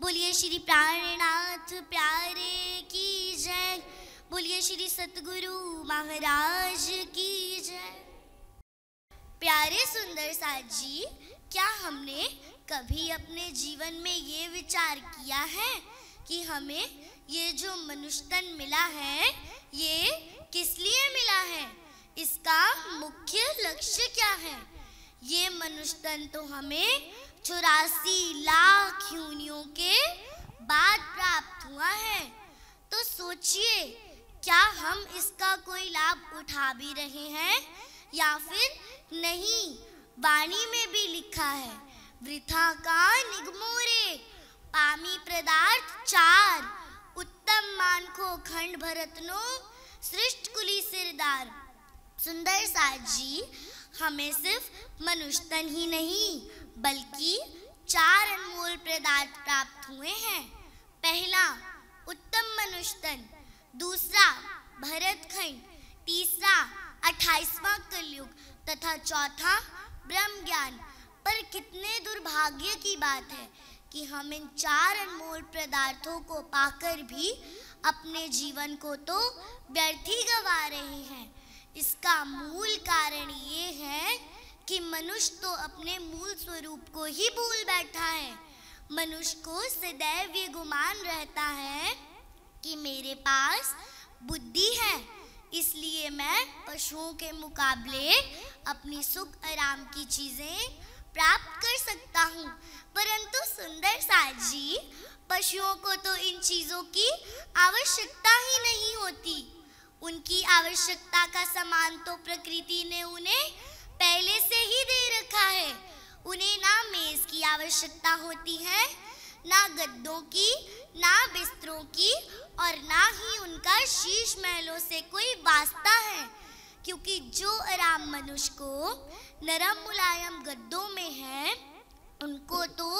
बोलिए श्री प्राणनाथ प्यारे की जय बोलिए श्री सतगुरु महाराज की जय प्यारे सुंदर साथ जी क्या हमने कभी अपने जीवन में ये विचार किया है कि हमें ये जो मनुष्यतन मिला है ये किस लिए मिला है इसका मुख्य लक्ष्य क्या है ये मनुष्यतन तो हमें चौरासी लाख यूनियों के बाद प्राप्त हुआ है तो सोचिए क्या हम इसका कोई लाभ उठा भी रहे हैं या फिर नहीं वाणी में भी लिखा है वृथा का निगमोरे पामी पदार्थ चार उत्तम मानखो खंड भरतनो सृष्ट कुली सिरदार सुंदर साजी जी हमें सिर्फ मनुष्यन ही नहीं बल्कि चार अनमोल पदार्थ प्राप्त हुए हैं पहला उत्तम मनुष्यन दूसरा भरत खंड तीसरा अट्ठाईसवां कलयुग तथा चौथा ब्रह्म ज्ञान पर कितने दुर्भाग्य की बात है कि हम इन चार अनमोल पदार्थों को पाकर भी अपने जीवन को तो व्यर्थ ही गंवा रहे हैं इसका मूल कारण ये है कि मनुष्य तो अपने मूल स्वरूप को ही भूल बैठा है मनुष्य को सदैव ये गुमान रहता है कि मेरे पास बुद्धि है इसलिए मैं पशुओं के मुकाबले अपनी सुख आराम की चीज़ें प्राप्त कर सकता हूँ परंतु सुंदर साजी जी पशुओं को तो इन चीज़ों की आवश्यकता ही नहीं होती उनकी आवश्यकता का सामान तो प्रकृति ने उन्हें पहले से ही दे रखा है उन्हें ना मेज की आवश्यकता होती है ना गद्दों की ना बिस्तरों की और ना ही उनका शीश महलों से कोई वास्ता है क्योंकि जो आराम मनुष्य को नरम मुलायम गद्दों में है उनको तो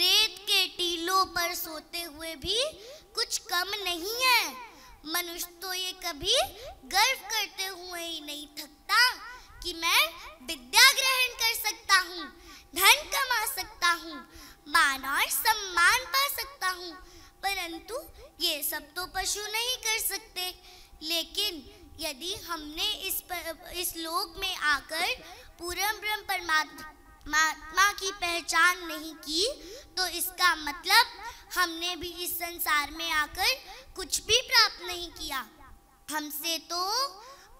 रेत के टीलों पर सोते हुए भी कुछ कम नहीं है मनुष्य तो ये कभी गर्व करते हुए ही नहीं थकता कि मैं विद्या ग्रहण कर सकता हूँ धन कमा सकता हूँ मान और सम्मान पा सकता हूँ परंतु ये सब तो पशु नहीं कर सकते लेकिन यदि हमने इस पर, इस लोक में आकर पूर्ण ब्रह्म परमात्मा की पहचान नहीं की तो इसका मतलब हमने भी इस संसार में आकर कुछ भी प्राप्त नहीं किया हमसे तो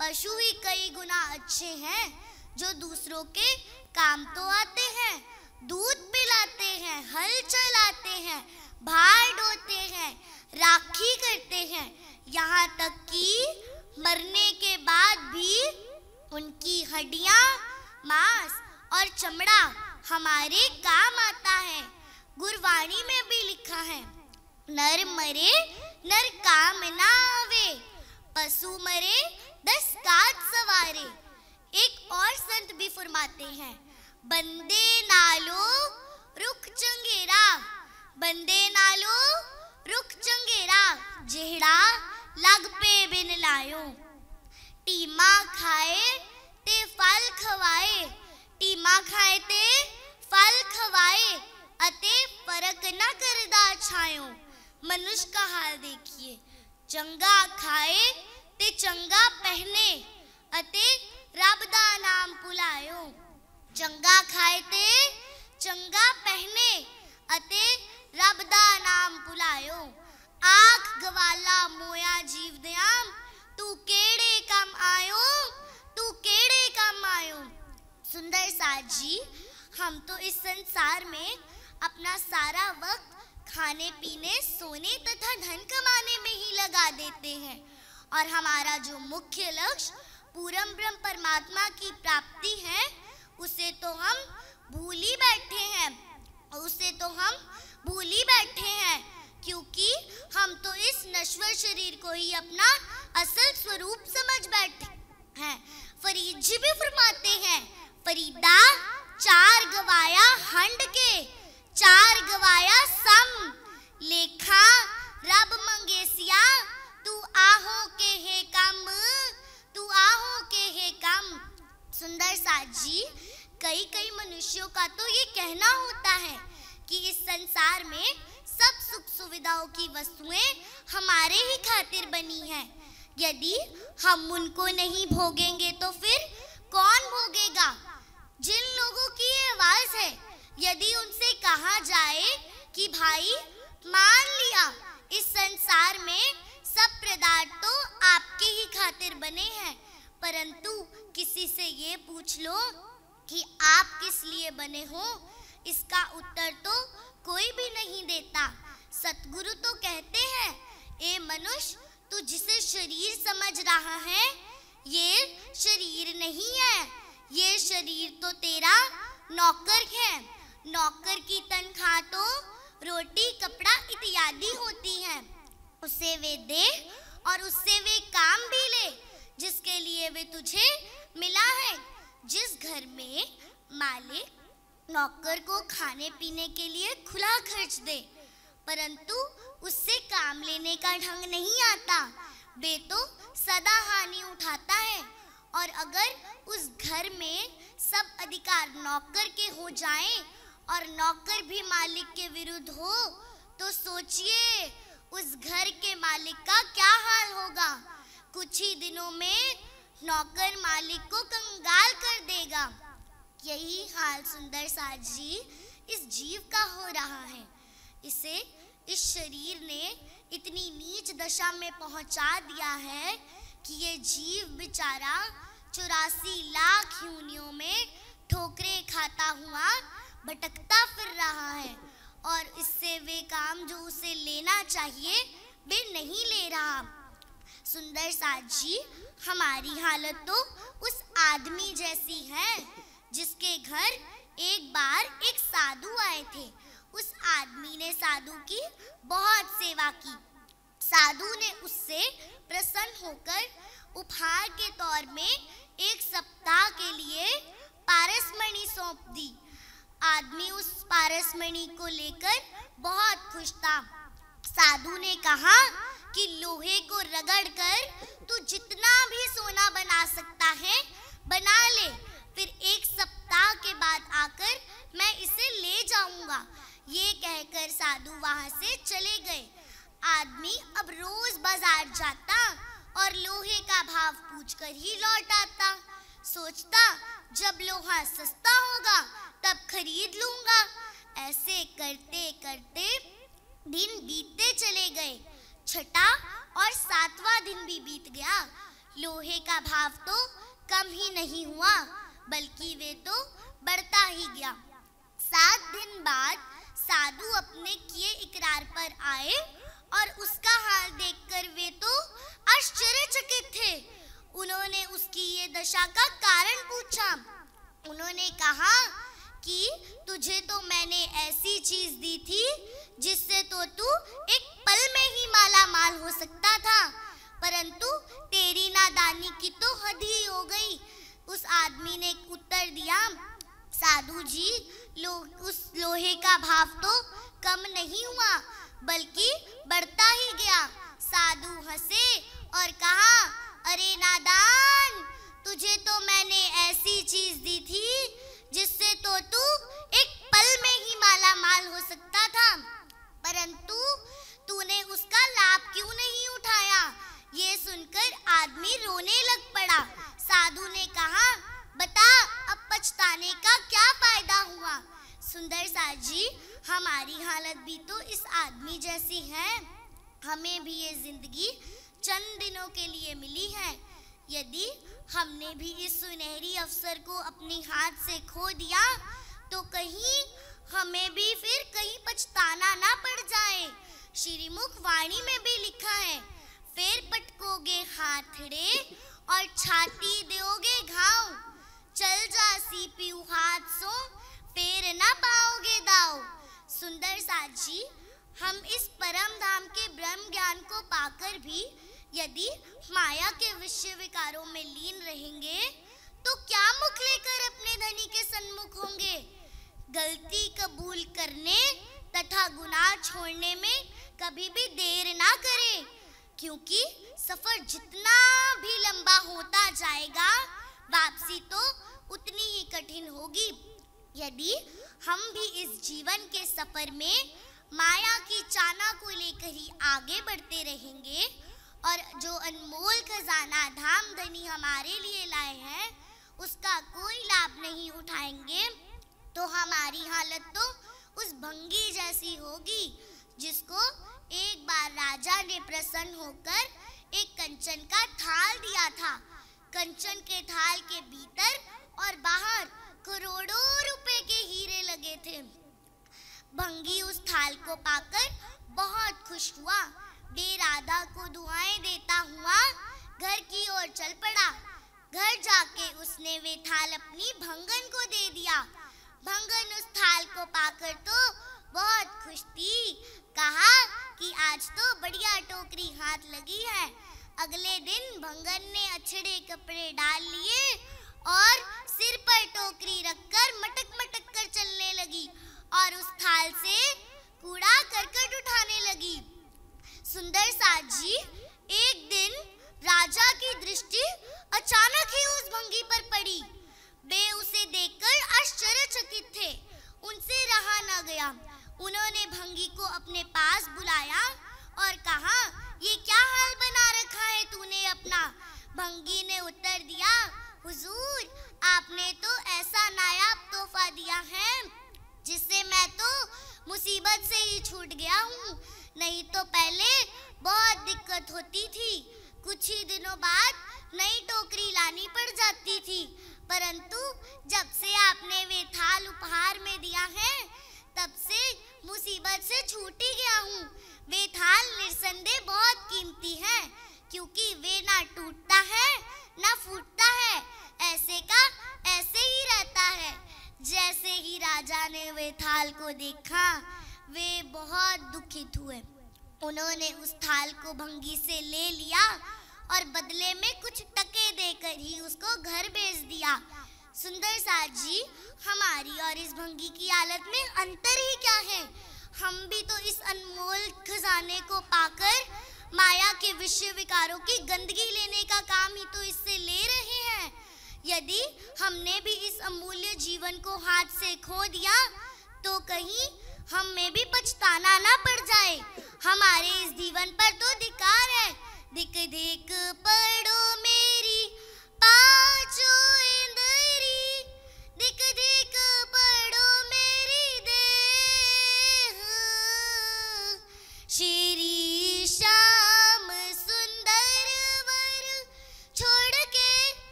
पशु ही कई गुना अच्छे हैं जो दूसरों के काम तो आते हैं दूध पिलाते हैं हल चलाते हैं भार ढोते हैं राखी करते हैं यहाँ तक कि मरने के बाद भी उनकी हड्डियाँ मांस और चमड़ा हमारे काम आता है गुरवाणी में भी लिखा है नर मरे नर काम ना आवे पशु मरे दस काज सवारे एक और संत भी फरमाते हैं बंदे नालो रुख चंगेरा बंदे नालो रुख चंगेरा जेहड़ा लग पे बिन लायो टीमा खाए ते फल खवाए टीमा खाए ते देखिए चंगा खाए ते चंगा पहने अते रब दा नाम पुलायो चंगा खाए ते चंगा पहने अते रब दा नाम पुलायो आख गवाला मोया जीव दयाम तू केड़े कम आयो तू केड़े कम आयो सुंदर साजी हम तो इस संसार में अपना सारा वक्त खाने पीने सोने तथा धन कमाने में ही लगा देते हैं और हमारा जो मुख्य लक्ष्य पूरम ब्रह्म परमात्मा की प्राप्ति है उसे तो हम भूल ही बैठे हैं उसे तो हम भूल ही बैठे हैं क्योंकि हम तो इस नश्वर शरीर को ही अपना असल स्वरूप समझ बैठे हैं फरीद जी भी फरमाते हैं फरीदा चार गवाया हंड के चार गवाया सम लेखा रब मंगेसिया तू आहो के हे कम तू आहो के हे कम सुंदर साथ जी कई कई मनुष्यों का तो ये कहना होता है कि इस संसार में सब सुख सुविधाओं की वस्तुएं हमारे ही खातिर बनी हैं यदि हम उनको नहीं भोगेंगे तो फिर कौन भोगेगा जिन लोगों की ये आवाज़ है यदि उनसे कहा जाए कि भाई मान लिया इस संसार में सब पदार्थ तो आपके ही खातिर बने हैं परंतु किसी से ये पूछ लो कि आप किस लिए बने हो इसका उत्तर तो कोई भी नहीं देता सतगुरु तो कहते हैं ए मनुष्य तू जिसे शरीर समझ रहा है ये शरीर नहीं है ये शरीर तो तेरा नौकर है नौकर की तनख्वाह तो रोटी कपड़ा इत्यादि होती है उसे वे दे और उससे वे काम भी ले जिसके लिए वे तुझे मिला है जिस घर में मालिक नौकर को खाने पीने के लिए खुला खर्च दे परंतु उससे काम लेने का ढंग नहीं आता वे तो सदा हानि उठाता है और अगर उस घर में सब अधिकार नौकर के हो जाएं और नौकर भी मालिक के विरुद्ध हो तो सोचिए उस घर के मालिक का क्या हाल होगा कुछ ही दिनों में नौकर मालिक को कंगाल कर देगा यही हाल सुंदर साज जी इस जीव का हो रहा है इसे इस शरीर ने इतनी नीच दशा में पहुंचा दिया है कि ये जीव बेचारा चौरासी लाख यूनियों में ठोकरे खाता हुआ भटकता फिर रहा है और इससे वे काम जो उसे लेना चाहिए वे नहीं ले रहा सुंदर साथ जी हमारी हालत तो उस आदमी जैसी है जिसके घर एक बार एक साधु आए थे उस आदमी ने साधु की बहुत सेवा की साधु ने उससे प्रसन्न होकर उपहार के तौर में एक सप्ताह के लिए पारसमणि सौंप दी आदमी उस पारस मणि को लेकर बहुत खुश था साधु ने कहा कि लोहे को रगड़कर तू जितना भी सोना बना सकता है बना ले फिर एक सप्ताह के बाद आकर मैं इसे ले जाऊंगा ये कहकर साधु वहां से चले गए आदमी अब रोज बाजार जाता और लोहे का भाव पूछकर ही लौट आता सोचता जब लोहा सस्ता होगा तब खरीद लूंगा ऐसे करते करते दिन बीतते चले गए छठा और सातवां दिन भी बीत गया लोहे का भाव तो कम ही नहीं हुआ बल्कि वे तो बढ़ता ही गया सात दिन बाद साधु अपने किए इकरार पर आए और उसका हाल देखकर वे तो आश्चर्यचकित थे उन्होंने उसकी ये दशा का कारण पूछा उन्होंने कहा कि तुझे तो मैंने ऐसी चीज दी थी जिससे तो तू एक पल में ही माला माल हो सकता था परंतु तेरी नादानी की तो हद ही हो गई उस आदमी ने उत्तर दिया साधु जी लो, उस लोहे का भाव तो कम नहीं हुआ बल्कि बढ़ता ही गया साधु हंसे और कहा अरे नादान तुझे तो मैंने ऐसी चीज दी थी जिससे तो तू हमने भी इस सुनहरी अवसर को अपने हाथ से खो दिया तो कहीं हमें भी फिर कहीं पछताना ना पड़ जाए श्रीमुख वाणी में भी लिखा है फिर पटकोगे हाथड़े और छाती दोगे घाव चल जा सीपीयू हाथ सो फेर ना पाओगे दाव सुंदर साजी हम इस परम धाम के ब्रह्म ज्ञान को पाकर भी यदि माया के विषय विकारों में लीन रहेंगे तो क्या मुख लेकर अपने धनी के सन्मुख होंगे गलती कबूल करने तथा गुनाह छोड़ने में कभी भी देर ना करें क्योंकि सफर जितना भी लंबा होता जाएगा वापसी तो उतनी ही कठिन होगी यदि हम भी इस जीवन के सफर में माया की चाना को लेकर ही आगे बढ़ते रहेंगे और जो अनमोल खजाना धाम धनी हमारे लिए लाए हैं उसका कोई लाभ नहीं उठाएंगे तो हमारी हालत तो उस भंगी जैसी होगी जिसको एक बार राजा ने प्रसन्न होकर एक कंचन का थाल दिया था कंचन के थाल के भीतर और बाहर करोड़ों रुपए के हीरे लगे थे भंगी उस थाल को पाकर बहुत खुश हुआ दे राधा को दुआएं देता हुआ घर की ओर चल पड़ा घर जाके उसने वे थाल अपनी भंगन को दे दिया भंगन उस थाल को पाकर तो बहुत खुश थी कहा कि आज तो बढ़िया टोकरी हाथ लगी है अगले दिन भंगन ने अच्छे कपड़े डाल लिए और सिर पर टोकरी रखकर मटक मटक कर चलने लगी और उस थाल से कूड़ा करकट उठाने लगी सुंदर साजी जी एक दिन राजा की दृष्टि अचानक ही उस भंगी पर पड़ी वे उसे देखकर आश्चर्यचकित थे उनसे रहा न गया उन्होंने भंगी को अपने पास बुलाया और कहा ये क्या हाल बना रखा है तूने अपना भंगी ने उत्तर दिया हुजूर आपने तो ऐसा नायाब तोहफा दिया है जिससे मैं तो मुसीबत से ही छूट गया हूँ नहीं तो पहले बहुत दिक्कत होती थी कुछ ही दिनों बाद नई टोकरी लानी पड़ जाती थी परंतु जब से आपने वे थाल उपहार में दिया है तब से मुसीबत से छूट ही गया हूँ वे थाल निस्संदेह बहुत कीमती है क्योंकि वे ना टूटता है ना फूटता है ऐसे का ऐसे ही रहता है जैसे ही राजा ने वे थाल को देखा वे बहुत दुखित हुए उन्होंने उस थाल को भंगी से ले लिया और बदले में कुछ टके देकर ही उसको घर भेज दिया सुंदर साहब जी हमारी और इस भंगी की हालत में अंतर ही क्या है हम भी तो इस अनमोल खजाने को पाकर माया के विश्व विकारों की गंदगी लेने का काम ही तो इससे ले रहे हैं यदि हमने भी इस अमूल्य जीवन को हाथ से खो दिया तो कहीं हमें भी पछताना ना पड़ जाए हमारे इस जीवन पर तो धिकार है दिख दिख पड़ो मेरी पाचो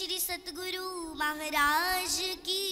श्री सतगुरु महाराज की